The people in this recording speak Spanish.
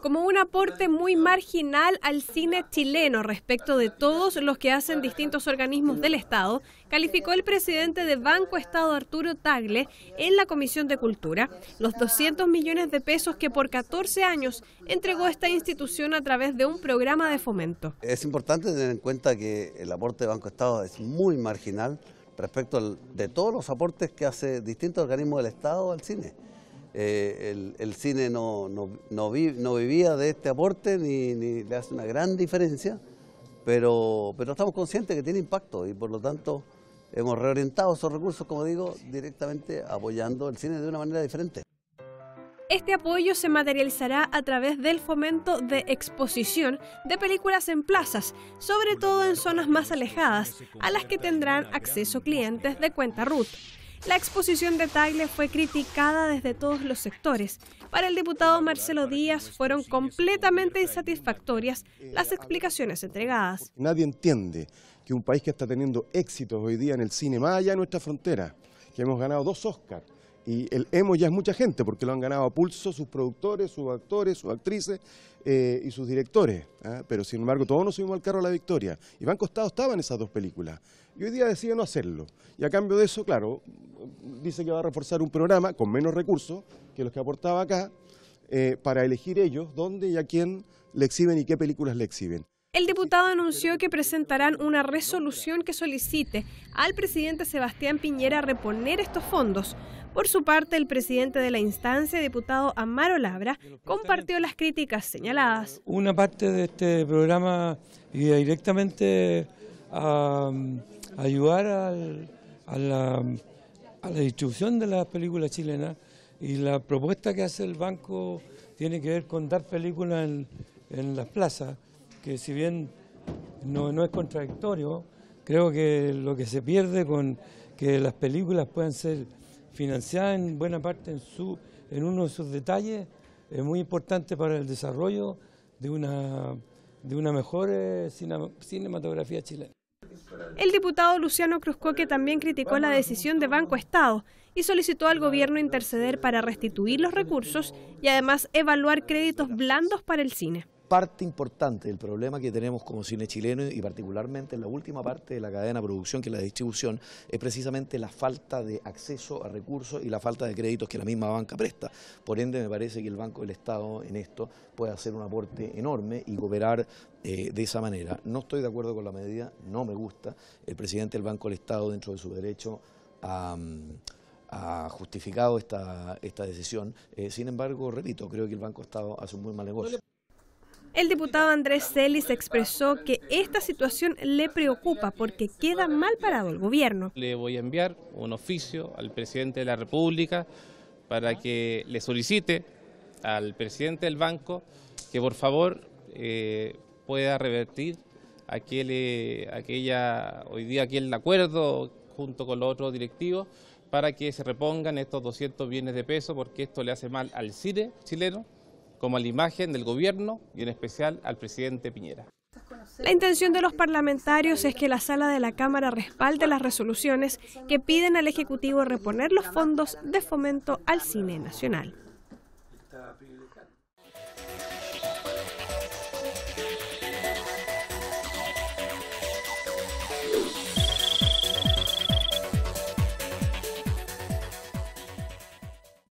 como un aporte muy marginal al cine chileno respecto de todos los que hacen distintos organismos del Estado, calificó el presidente de Banco Estado Arturo Tagle en la Comisión de Cultura los 200 millones de pesos que por 14 años entregó esta institución a través de un programa de fomento. Es importante tener en cuenta que el aporte de Banco Estado es muy marginal respecto de todos los aportes que hace distintos organismos del Estado al cine. Eh, el, cine no, vivía de este aporte ni, le hace una gran diferencia, pero, pero estamos conscientes que tiene impacto y por lo tanto hemos reorientado esos recursos, como digo, directamente apoyando el cine de una manera diferente. Este apoyo se materializará a través del fomento de exposición de películas en plazas, sobre todo en zonas más alejadas, a las que tendrán acceso clientes de cuenta RUT. La exposición de Taile fue criticada desde todos los sectores. Para el diputado Marcelo Díaz fueron completamente insatisfactorias las explicaciones entregadas. Nadie entiende que un país que está teniendo éxitos hoy día en el cine, más allá de nuestra frontera, que hemos ganado dos Oscars, y el emo ya es mucha gente, porque lo han ganado a pulso sus productores, sus actores, sus actrices eh, y sus directores. ¿ah? Pero sin embargo, todos nos subimos al carro a la victoria. Iván Costado estaba en esas dos películas. Y hoy día decide no hacerlo. Y a cambio de eso, claro, dice que va a reforzar un programa con menos recursos que los que aportaba acá, eh, para elegir ellos dónde y a quién le exhiben y qué películas le exhiben. El diputado anunció que presentarán una resolución que solicite al presidente Sebastián Piñera reponer estos fondos por su parte, el presidente de la instancia, diputado Amaro Labra, compartió las críticas señaladas. Una parte de este programa iba directamente a, um, ayudar a, la, distribución de las películas chilenas y la propuesta que hace el banco tiene que ver con dar películas en, las plazas, que si bien no, es contradictorio, creo que lo que se pierde con que las películas puedan ser financiada en buena parte en, su, en uno de sus detalles, es muy importante para el desarrollo de una, de una mejor eh, cinematografía chilena. El diputado Luciano Cruzcoque también criticó la decisión de Banco Estado y solicitó al gobierno interceder para restituir los recursos y además evaluar créditos blandos para el cine parte importante del problema que tenemos como cine chileno y particularmente en la última parte de la cadena de producción, que es la distribución, es precisamente la falta de acceso a recursos y la falta de créditos que la misma banca presta. Por ende, me parece que el Banco del Estado en esto puede hacer un aporte enorme y cooperar eh, de esa manera. No estoy de acuerdo con la medida, no me gusta. El presidente del Banco del Estado, dentro de su derecho ha justificado esta, decisión. Eh, sin embargo, repito, creo que el Banco del Estado hace un muy mal negocio. El diputado Andrés Celis expresó que esta situación le preocupa porque queda mal parado el gobierno. Le voy a enviar un oficio al presidente de la República para que le solicite al presidente del banco que por favor eh, pueda revertir aquel, eh, aquella, hoy día aquel acuerdo junto con los otros directivos para que se repongan estos 200 bienes de peso porque esto le hace mal al CIRE chileno como a la imagen del gobierno y en especial al presidente Piñera. La intención de los parlamentarios es que la sala de la Cámara respalde las resoluciones que piden al Ejecutivo reponer los fondos de fomento al cine nacional.